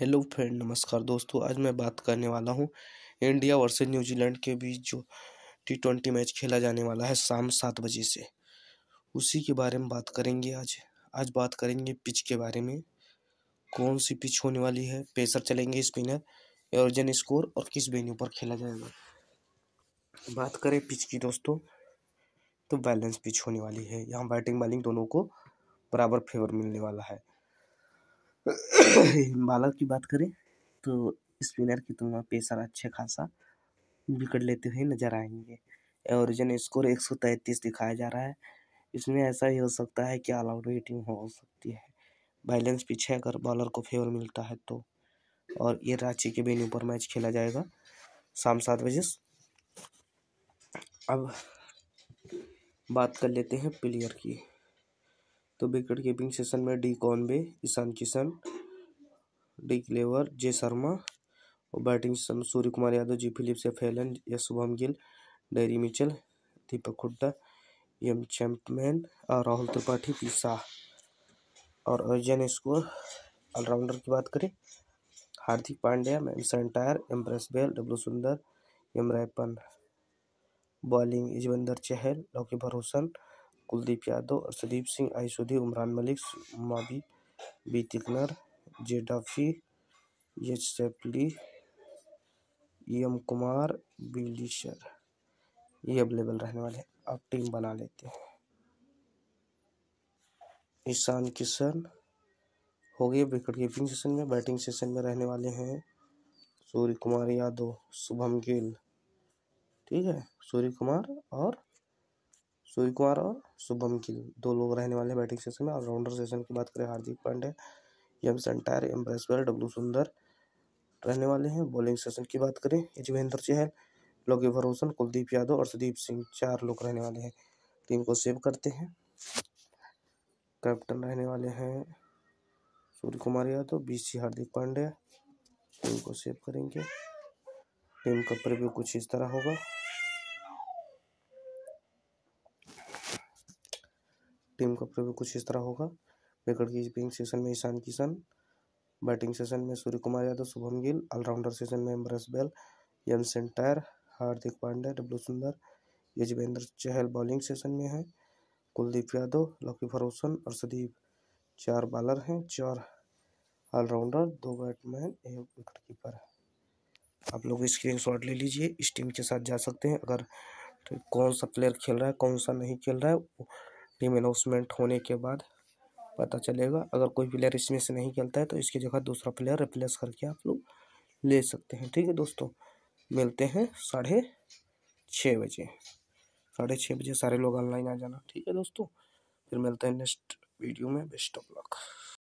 hello friend नमस्कार दोस्तों आज मैं बात करने वाला हूँ इंडिया वर्सेस न्यूजीलैंड के बीच जो टी ट्वेंटी मैच खेला जाने वाला है शाम सात बजे से उसी के बारे में बात करेंगे आज आज बात करेंगे पिच के बारे में कौन सी पिच होने वाली है पेसर चलेंगे स्पिनर एरोजन स्कोर और किस वेन्यू पर खेला जाएगा बात करें पिच की दोस्तों तो बैलेंस पिच होने वाली है यहाँ बैटिंग बॉलिंग दोनों को बराबर फेवर मिलने वाला है बॉलर की बात करें तो स्पिनर की तुलना पेसर अच्छे खासा विकेट लेते हुए नजर आएंगे जन स्कोर एक सौ तैंतीस दिखाया जा रहा है इसमें ऐसा ही हो सकता है कि ऑलआउट भी टीम हो सकती है बैलेंस पीछे अगर बॉलर को फेवर मिलता है तो और ये रांची के बेन पर मैच खेला जाएगा शाम सात बजे अब बात कर लेते हैं प्लेयर की तो विकेट कीपिंग सेशन में D Conway Ishan Kishan D Cleaver J Sharma और बैटिंग सेशन में Surya Kumar Yadav G Phillips F Allen या Shubman Gill Daryl Mitchell Deepak Hooda M Chapman और राहुल त्रिपाठी पी शाह और अर्जन स्कोर ऑलराउंडर की बात करें Hardik Pandya M Santner M Bracewell W Sundar M Rippon bowling Yuzvendra Chahal Lockie Ferguson Kuldeep Yadav Arshdeep Singh Ish Sodhi Umran Malik Mavi B Tickner J Duffy H Shipley M Kumar B Lister ये available रहने वाले हैं आप टीम बना लेते हैं ईशान किशन हो गए विकेट कीपिंग सेशन में बैटिंग सेशन में रहने वाले हैं सूर्य कुमार यादव शुभम गिल ठीक है सूर्य कुमार और सूर्य कुमार और शुभम गिल दो लोग रहने वाले हैं बैटिंग सेशन में ऑलराउंडर सेशन की बात करें Hardik Pandey M Santner M Bracewell W Sundar रहने वाले हैं बॉलिंग सेशन की बात करें यजवेंद्र चहल लोकेवर रोशन कुलदीप यादव और सुदीप सिंह चार लोग रहने वाले हैं टीम को सेव करते हैं कैप्टन रहने वाले हैं Surya Kumar Yadav V C Hardik Pandey team को सेव करेंगे टीम का प्रिव्यू कुछ इस तरह होगा टीम का प्रव्यू कुछ इस तरह होगा विकेट कीपिंग सेशन में ईशान किशन बैटिंग सेशन में सूर्य कुमार यादव शुभम गिल ऑलराउंडर सेशन में M Bracewell M Santner Hardik Pandya W Sundar Yuzvendra चहल बॉलिंग सेशन में है कुलदीप यादव लकी फरोसन और सदीप चार बॉलर हैं चार ऑलराउंडर दो बैटमैन एक विकेट कीपर है आप लोग स्क्रीन शॉट ले लीजिए इस टीम के साथ जा सकते हैं अगर तो कौन सा प्लेयर खेल रहा है कौन सा नहीं खेल रहा है टीम अनाउंसमेंट होने के बाद पता चलेगा अगर कोई प्लेयर इसमें से नहीं खेलता है तो इसकी जगह दूसरा प्लेयर रिप्लेस करके आप लोग ले सकते हैं ठीक है दोस्तों मिलते हैं साढ़े छः बजे साढ़े छः बजे सारे लोग ऑनलाइन आ जाना ठीक है दोस्तों फिर मिलते हैं नेक्स्ट वीडियो में बेस्ट ऑफ लक